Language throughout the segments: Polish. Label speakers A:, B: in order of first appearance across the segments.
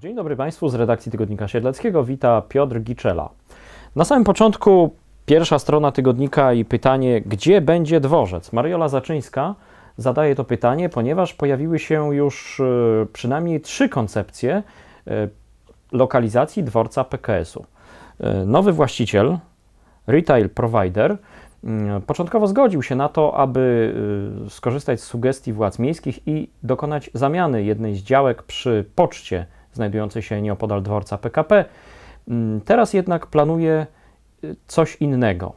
A: Dzień dobry Państwu z redakcji Tygodnika Siedleckiego. Wita Piotr Giczela. Na samym początku pierwsza strona tygodnika i pytanie, gdzie będzie dworzec? Mariola Zaczyńska zadaje to pytanie, ponieważ pojawiły się już y, przynajmniej trzy koncepcje y, lokalizacji dworca PKS-u. Y, nowy właściciel, retail provider, Początkowo zgodził się na to, aby skorzystać z sugestii władz miejskich i dokonać zamiany jednej z działek przy poczcie znajdujący się nieopodal dworca PKP. Mm, teraz jednak planuje y, coś innego.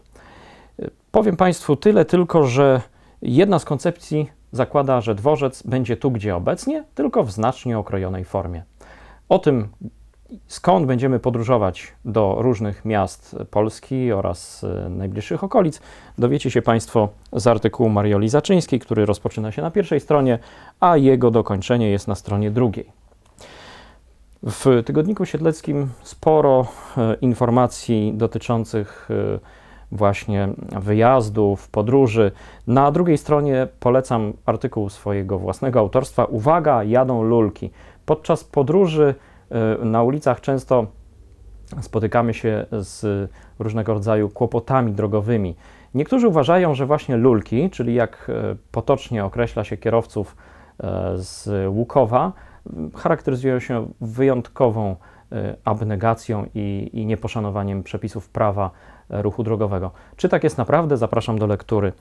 A: Y, powiem Państwu tyle tylko, że jedna z koncepcji zakłada, że dworzec będzie tu, gdzie obecnie, tylko w znacznie okrojonej formie. O tym, skąd będziemy podróżować do różnych miast Polski oraz y, najbliższych okolic, dowiecie się Państwo z artykułu Marioli Zaczyńskiej, który rozpoczyna się na pierwszej stronie, a jego dokończenie jest na stronie drugiej. W tygodniku siedleckim sporo e, informacji dotyczących e, właśnie wyjazdów, podróży. Na drugiej stronie polecam artykuł swojego własnego autorstwa. Uwaga, jadą lulki. Podczas podróży e, na ulicach często spotykamy się z różnego rodzaju kłopotami drogowymi. Niektórzy uważają, że właśnie lulki, czyli jak potocznie określa się kierowców z Łukowa, charakteryzują się wyjątkową e, abnegacją i, i nieposzanowaniem przepisów prawa e, ruchu drogowego. Czy tak jest naprawdę? Zapraszam do lektury.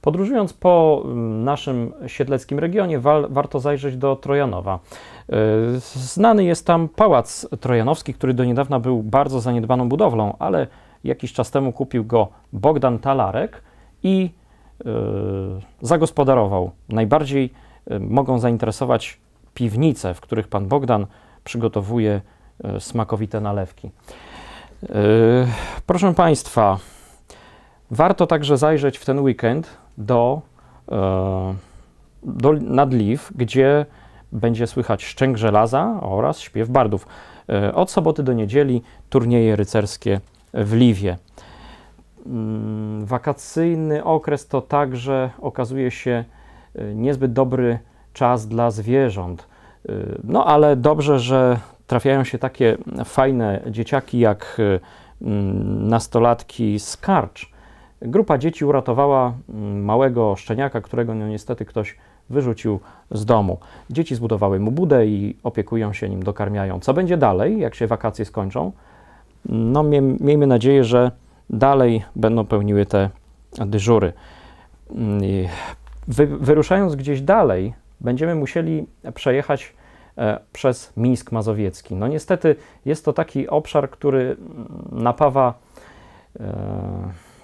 A: Podróżując po naszym siedleckim regionie, warto zajrzeć do Trojanowa. E, znany jest tam pałac trojanowski, który do niedawna był bardzo zaniedbaną budowlą, ale jakiś czas temu kupił go Bogdan Talarek i yy, zagospodarował. Najbardziej mogą zainteresować piwnice, w których pan Bogdan przygotowuje e, smakowite nalewki. E, proszę Państwa, warto także zajrzeć w ten weekend do, e, do Nadliw, gdzie będzie słychać szczęk żelaza oraz śpiew bardów. Od soboty do niedzieli turnieje rycerskie w Liwie. Mm, wakacyjny okres to także okazuje się niezbyt dobry czas dla zwierząt. No ale dobrze, że trafiają się takie fajne dzieciaki jak y, mm, nastolatki Skarcz. Grupa dzieci uratowała mm, małego szczeniaka, którego no niestety ktoś wyrzucił z domu. Dzieci zbudowały mu budę i opiekują się nim, dokarmiają. Co będzie dalej, jak się wakacje skończą? No, miejmy nadzieję, że dalej będą pełniły te dyżury. Mm, wy, wyruszając gdzieś dalej, będziemy musieli przejechać e, przez Mińsk Mazowiecki. No niestety jest to taki obszar, który mm, napawa e,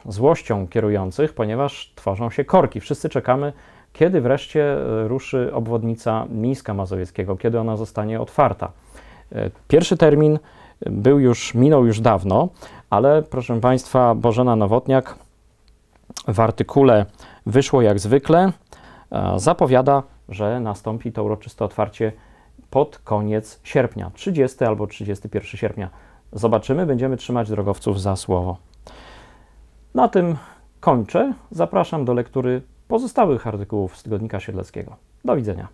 A: złością kierujących, ponieważ tworzą się korki. Wszyscy czekamy, kiedy wreszcie e, ruszy obwodnica Mińska Mazowieckiego, kiedy ona zostanie otwarta. Pierwszy termin był już, minął już dawno, ale proszę Państwa, Bożena Nowotniak w artykule Wyszło jak zwykle zapowiada że nastąpi to uroczyste otwarcie pod koniec sierpnia, 30 albo 31 sierpnia. Zobaczymy, będziemy trzymać drogowców za słowo. Na tym kończę. Zapraszam do lektury pozostałych artykułów z tygodnika siedleckiego. Do widzenia.